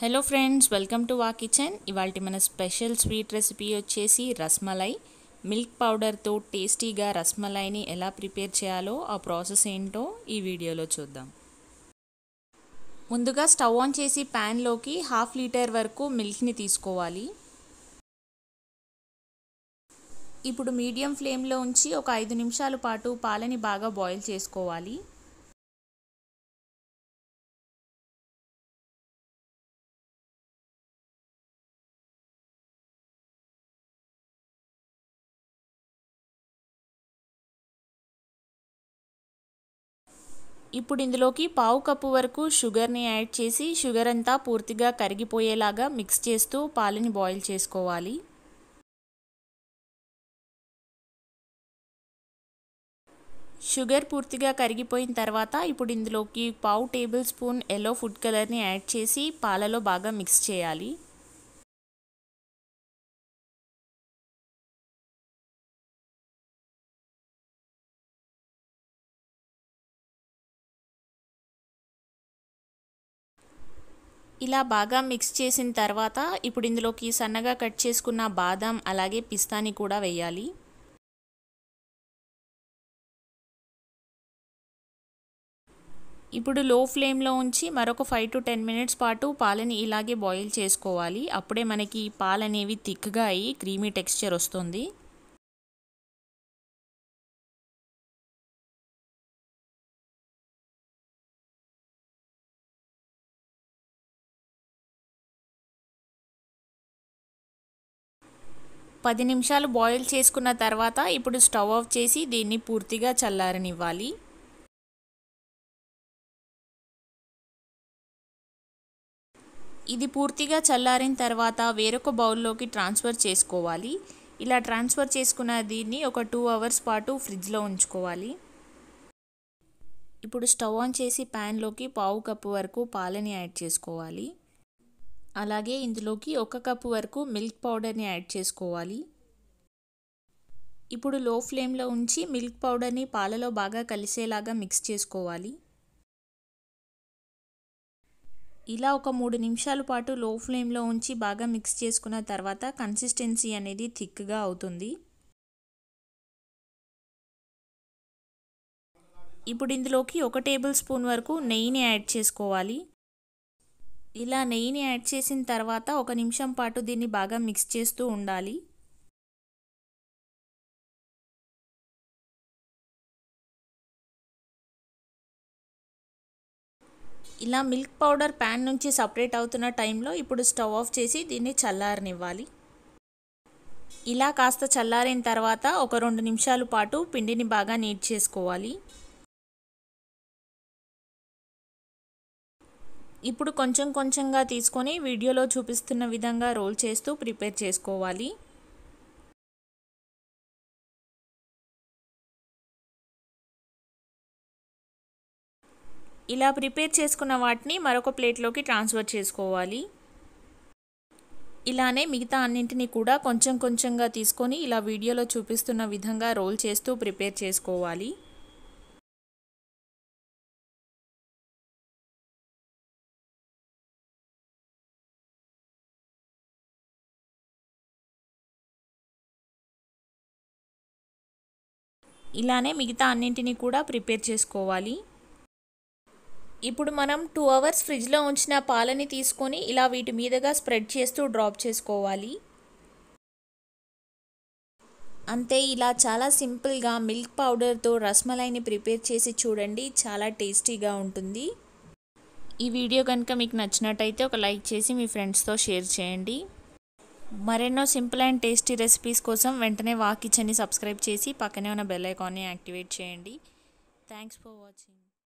hello friends welcome to వా kitchen ఇవాళ మన స్పెషల్ స్వీట్ రెసిపీ వచ్చేసి రస్మలై మిల్క్ పౌడర్తో టేస్టీగా రస్మలైని ఎలా ప్రిపేర్ చేయాలో ఆ ప్రాసెస్ ఏంటో ఈ వీడియోలో చూద్దాం ముందుగా స్టవ్ ఆన్ చేసి ప్యాన్లోకి హాఫ్ లీటర్ వరకు మిల్క్ని తీసుకోవాలి ఇప్పుడు మీడియం ఫ్లేమ్లో ఉంచి ఒక ఐదు నిమిషాల పాటు పాలని బాగా బాయిల్ చేసుకోవాలి ఇప్పుడు ఇందులోకి పావు కప్పు వరకు షుగర్ని యాడ్ చేసి షుగర్ అంతా పూర్తిగా కరిగిపోయేలాగా మిక్స్ చేస్తూ పాలని బాయిల్ చేసుకోవాలి షుగర్ పూర్తిగా కరిగిపోయిన తర్వాత ఇప్పుడు ఇందులోకి పావు టేబుల్ స్పూన్ ఎల్లో ఫుడ్ కలర్ని యాడ్ చేసి పాలలో బాగా మిక్స్ చేయాలి ఇలా బాగా మిక్స్ చేసిన తర్వాత ఇప్పుడు ఇందులోకి సన్నగా కట్ చేసుకున్న బాదం అలాగే పిస్తాని కూడా వేయాలి ఇప్పుడు లో ఫ్లేమ్లో ఉంచి మరొక ఫైవ్ టు టెన్ మినిట్స్ పాటు పాలని ఇలాగే బాయిల్ చేసుకోవాలి అప్పుడే మనకి పాలనేవి థిక్గా అయ్యి క్రీమీ టెక్స్చర్ వస్తుంది పది నిమిషాలు బాయిల్ చేసుకున్న తర్వాత ఇప్పుడు స్టవ్ ఆఫ్ చేసి దీన్ని పూర్తిగా చల్లారనివ్వాలి ఇది పూర్తిగా చల్లారిన తర్వాత వేరొక బౌల్లోకి ట్రాన్స్ఫర్ చేసుకోవాలి ఇలా ట్రాన్స్ఫర్ చేసుకున్న దీన్ని ఒక టూ అవర్స్ పాటు ఫ్రిడ్జ్లో ఉంచుకోవాలి ఇప్పుడు స్టవ్ ఆన్ చేసి ప్యాన్లోకి పావు కప్పు వరకు పాలని యాడ్ చేసుకోవాలి అలాగే ఇందులోకి ఒక కప్పు వరకు మిల్క్ పౌడర్ని యాడ్ చేసుకోవాలి ఇప్పుడు లో ఫ్లేమ్లో ఉంచి మిల్క్ పౌడర్ని పాలలో బాగా కలిసేలాగా మిక్స్ చేసుకోవాలి ఇలా ఒక మూడు నిమిషాల పాటు లో ఫ్లేమ్లో ఉంచి బాగా మిక్స్ చేసుకున్న తర్వాత కన్సిస్టెన్సీ అనేది థిక్గా అవుతుంది ఇప్పుడు ఇందులోకి ఒక టేబుల్ స్పూన్ వరకు నెయ్యిని యాడ్ చేసుకోవాలి ఇలా నెయ్యిని యాడ్ చేసిన తర్వాత ఒక నిమిషం పాటు దీన్ని బాగా మిక్స్ చేస్తూ ఉండాలి ఇలా మిల్క్ పౌడర్ ప్యాన్ నుంచి సపరేట్ అవుతున్న టైంలో ఇప్పుడు స్టవ్ ఆఫ్ చేసి దీన్ని చల్లారనివ్వాలి ఇలా కాస్త చల్లారిన తర్వాత ఒక రెండు నిమిషాల పాటు పిండిని బాగా నీట్ చేసుకోవాలి ఇప్పుడు కొంచెం కొంచెంగా తీసుకొని వీడియోలో చూపిస్తున్న విధంగా రోల్ చేస్తూ ప్రిపేర్ చేసుకోవాలి ఇలా ప్రిపేర్ చేసుకున్న వాటిని మరొక ప్లేట్లోకి ట్రాన్స్ఫర్ చేసుకోవాలి ఇలానే మిగతా అన్నింటినీ కూడా కొంచెం కొంచెంగా తీసుకొని ఇలా వీడియోలో చూపిస్తున్న విధంగా రోల్ చేస్తూ ప్రిపేర్ చేసుకోవాలి ఇలానే మిగతా అన్నింటినీ కూడా ప్రిపేర్ చేసుకోవాలి ఇప్పుడు మనం టూ అవర్స్ ఫ్రిడ్జ్లో ఉంచిన పాలని తీసుకొని ఇలా వీటి మీదుగా స్ప్రెడ్ చేస్తూ డ్రాప్ చేసుకోవాలి అంతే ఇలా చాలా సింపుల్గా మిల్క్ పౌడర్తో రస్మలైని ప్రిపేర్ చేసి చూడండి చాలా టేస్టీగా ఉంటుంది ఈ వీడియో కనుక మీకు నచ్చినట్టయితే ఒక లైక్ చేసి మీ ఫ్రెండ్స్తో షేర్ చేయండి మరెన్నో సింపుల్ అండ్ టేస్టీ రెసిపీస్ కోసం వెంటనే వాక్ కిచెన్ని సబ్స్క్రైబ్ చేసి పక్కనే ఉన్న బెల్ ఐకాన్ని యాక్టివేట్ చేయండి థ్యాంక్స్ ఫర్ వాచింగ్